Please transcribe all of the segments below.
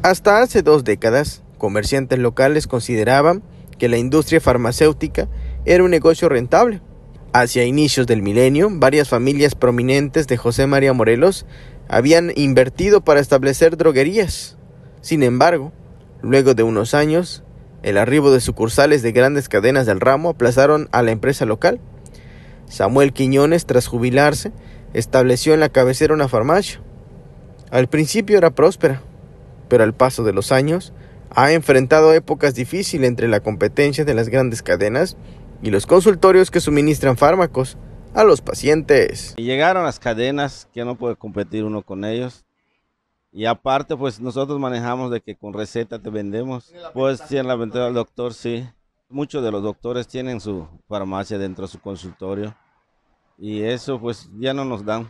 Hasta hace dos décadas, comerciantes locales consideraban que la industria farmacéutica era un negocio rentable. Hacia inicios del milenio, varias familias prominentes de José María Morelos habían invertido para establecer droguerías. Sin embargo, luego de unos años, el arribo de sucursales de grandes cadenas del ramo aplazaron a la empresa local. Samuel Quiñones, tras jubilarse, estableció en la cabecera una farmacia. Al principio era próspera, pero al paso de los años ha enfrentado épocas difíciles entre la competencia de las grandes cadenas y los consultorios que suministran fármacos a los pacientes. Y llegaron las cadenas, que no puede competir uno con ellos. Y aparte, pues nosotros manejamos de que con receta te vendemos. Pues tiene la ventana del doctor, sí. Muchos de los doctores tienen su farmacia dentro de su consultorio. Y eso pues ya no nos dan,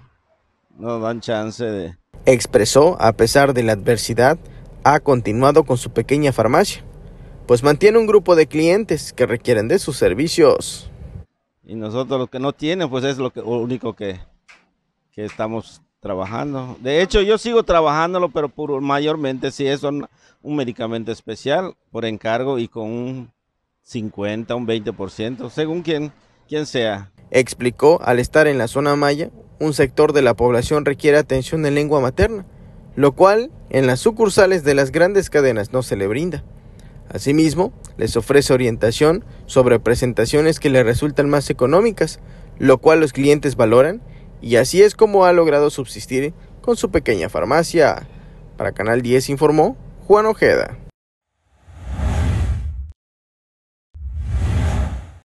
no nos dan chance de, expresó, a pesar de la adversidad, ha continuado con su pequeña farmacia, pues mantiene un grupo de clientes que requieren de sus servicios. Y nosotros lo que no tienen, pues es lo, único que, estamos trabajando. De hecho, yo sigo trabajándolo, pero por, mayormente si es un, medicamento especial por encargo y con un 50, un 20%, según quien, quien sea. Explicó al estar en la zona Maya un sector de la población requiere atención en lengua materna, lo cual en las sucursales de las grandes cadenas no se le brinda. Asimismo, les ofrece orientación sobre presentaciones que le resultan más económicas, lo cual los clientes valoran, y así es como ha logrado subsistir con su pequeña farmacia. Para Canal 10 informó Juan Ojeda.